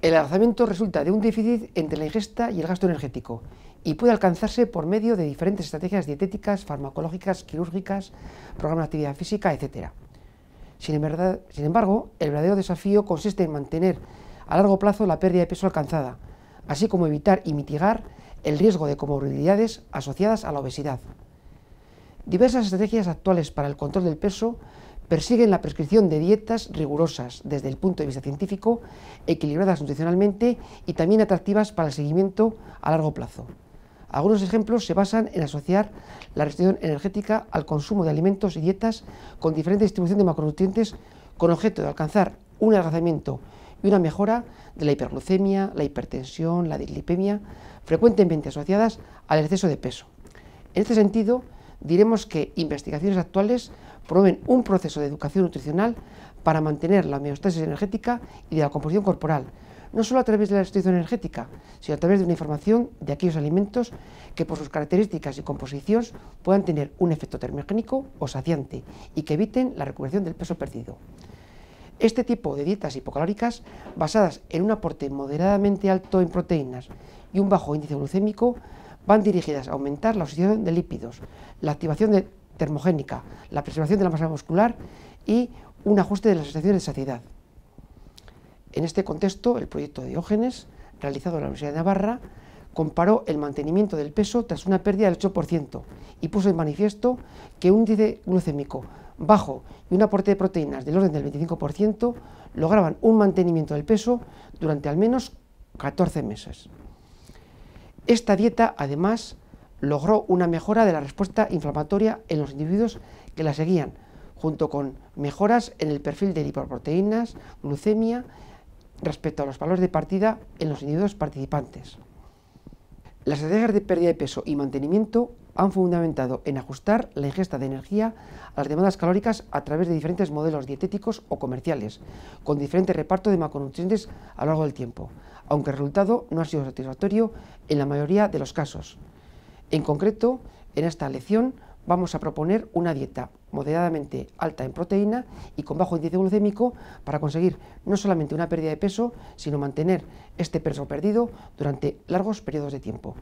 El adelgazamiento resulta de un déficit entre la ingesta y el gasto energético y puede alcanzarse por medio de diferentes estrategias dietéticas, farmacológicas, quirúrgicas, programas de actividad física, etc. sin embargo, el verdadero desafío consiste en mantener a largo plazo la pérdida de peso alcanzada, así como evitar y mitigar el riesgo de comorbilidades asociadas a la obesidad. Diversas estrategias actuales para el control del peso persiguen la prescripción de dietas rigurosas desde el punto de vista científico, equilibradas nutricionalmente y también atractivas para el seguimiento a largo plazo. Algunos ejemplos se basan en asociar la restricción energética al consumo de alimentos y dietas con diferente distribución de macronutrientes con objeto de alcanzar un adelgazamiento y una mejora de la hiperglucemia, la hipertensión, la dislipemia, frecuentemente asociadas al exceso de peso. En este sentido, diremos que investigaciones actuales promueven un proceso de educación nutricional para mantener la homeostasis energética y de la composición corporal, no solo a través de la restricción energética, sino a través de una información de aquellos alimentos que por sus características y composiciones puedan tener un efecto termogénico o saciante y que eviten la recuperación del peso perdido. Este tipo de dietas hipocalóricas, basadas en un aporte moderadamente alto en proteínas y un bajo índice glucémico, van dirigidas a aumentar la oxidación de lípidos, la activación termogénica, la preservación de la masa muscular y un ajuste de las sensaciones de saciedad. En este contexto, el proyecto de Diógenes, realizado en la Universidad de Navarra, comparó el mantenimiento del peso tras una pérdida del 8% y puso en manifiesto que un índice glucémico bajo y un aporte de proteínas del orden del 25% lograban un mantenimiento del peso durante al menos 14 meses. Esta dieta, además, logró una mejora de la respuesta inflamatoria en los individuos que la seguían, junto con mejoras en el perfil de lipoproteínas, glucemia, respecto a los valores de partida en los individuos participantes. Las estrategias de pérdida de peso y mantenimiento han fundamentado en ajustar la ingesta de energía a las demandas calóricas a través de diferentes modelos dietéticos o comerciales, con diferente reparto de macronutrientes a lo largo del tiempo, aunque el resultado no ha sido satisfactorio en la mayoría de los casos. En concreto, en esta lección vamos a proponer una dieta moderadamente alta en proteína y con bajo índice glucémico para conseguir no solamente una pérdida de peso, sino mantener este peso perdido durante largos periodos de tiempo.